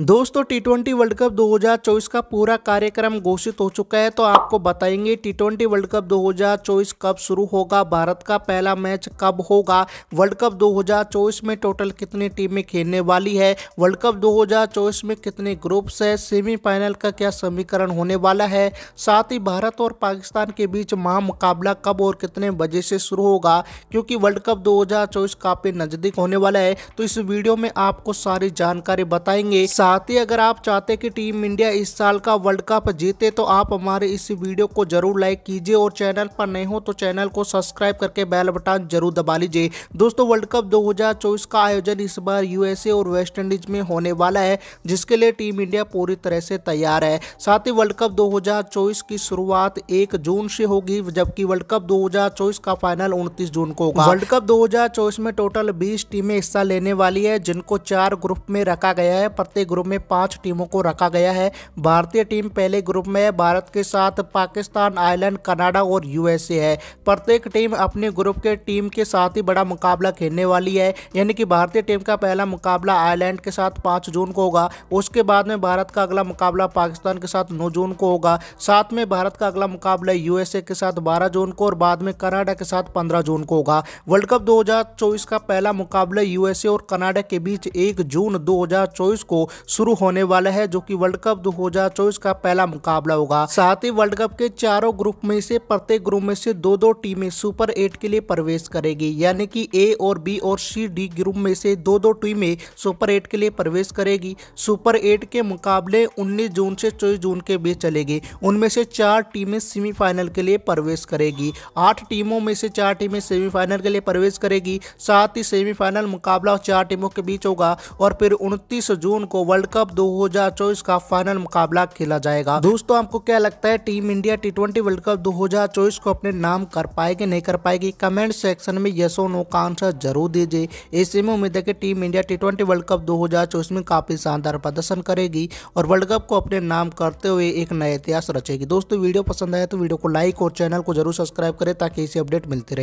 दोस्तों T twenty world cup 2024 का पूरा कार्यक्रम घोषित हो चुका है तो आपको बताएंगे टी ट्वेंटी वर्ल्ड कप 2024 कब शुरू होगा भारत का पहला मैच कब होगा वर्ल्ड कप 2024 में टोटल कितनी टीमें खेलने वाली है वर्ल्ड कप 2024 में कितने ग्रुप्स है सेमीफाइनल का क्या समीकरण होने वाला है साथ ही भारत और पाकिस्तान के बीच महामुकाबला कब और कितने बजे से शुरू होगा क्योंकि वर्ल्ड कप दो काफ़ी नज़दीक होने वाला है तो इस वीडियो में आपको सारी जानकारी बताएंगे साथ ही अगर आप चाहते कि टीम इंडिया इस साल का वर्ल्ड कप जीते तो आप हमारे इस वीडियो को जरूर लाइक कीजिए और चैनल पर नए हो तो चैनल को सब्सक्राइब करके बैल बटन जरूर दबा लीजिए दोस्तों वर्ल्ड कप 2024 का आयोजन इस बार यूएसए और इंडीज में होने वाला है जिसके लिए टीम इंडिया पूरी तरह से तैयार है साथ ही वर्ल्ड कप दो की शुरुआत एक जून से होगी जबकि वर्ल्ड कप दो का फाइनल उनतीस जून को होगा वर्ल्ड कप दो में टोटल बीस टीमें हिस्सा लेने वाली है जिनको चार ग्रुप में रखा गया है प्रत्येक ग्रुप में पांच टीमों को रखा गया है भारतीय टीम पहले ग्रुप में है भारत के साथ पाकिस्तान आयरलैंड कनाडा और यूएसए है प्रत्येक टीम अपने ग्रुप के टीम के साथ ही बड़ा मुकाबला खेलने वाली है यानी कि भारतीय टीम का पहला मुकाबला आयरलैंड के साथ पांच जून को होगा उसके बाद में भारत का अगला मुकाबला पाकिस्तान के साथ नौ जून को होगा साथ में भारत का अगला मुकाबला यूएसए के साथ बारह जून को और बाद में कनाडा के साथ पंद्रह जून को होगा वर्ल्ड कप दो का पहला मुकाबला यूएसए और कनाडा के बीच एक जून 2024 को शुरू होने वाला है जो कि वर्ल्ड कप दो का पहला मुकाबला होगा साथ ही वर्ल्ड कप के चारों ग्रुप में से प्रत्येक ग्रुप में से दो दो टीमें सुपर एट के लिए प्रवेश करेगी यानी कि ए और बी और सी डी ग्रुप में से दो दो टीमें सुपर एट के लिए प्रवेश करेगी सुपर एट के मुकाबले उन्नीस जून से चौबीस जून के बीच चलेगी उनमें से चार टीमें सेमीफाइनल के लिए प्रवेश करेगी आठ टीमों में से चार टीमें सेमीफाइनल के लिए प्रवेश करेगी साथ ही सेमीफाइनल मुकाबला चार टीमों के बीच होगा और फिर उनतीस जून को वर्ल्ड कप 2024 का फाइनल मुकाबला खेला जाएगा दोस्तों आपको क्या लगता है team India T world cup 2024 को अपने नाम कर पाएगी नहीं कर पाएगी कमेंट सेक्शन में ये नो का आंसर जरूर दीजिए ऐसे में उम्मीद है कि team India T world cup दो में काफी शानदार प्रदर्शन करेगी और वर्ल्ड कप को अपने नाम करते हुए एक नया इतिहास रचेगी दोस्तों वीडियो पसंद आया तो वीडियो को लाइक और चैनल को जरूर सब्सक्राइब करें ताकि इसे अपडेट मिलती रहे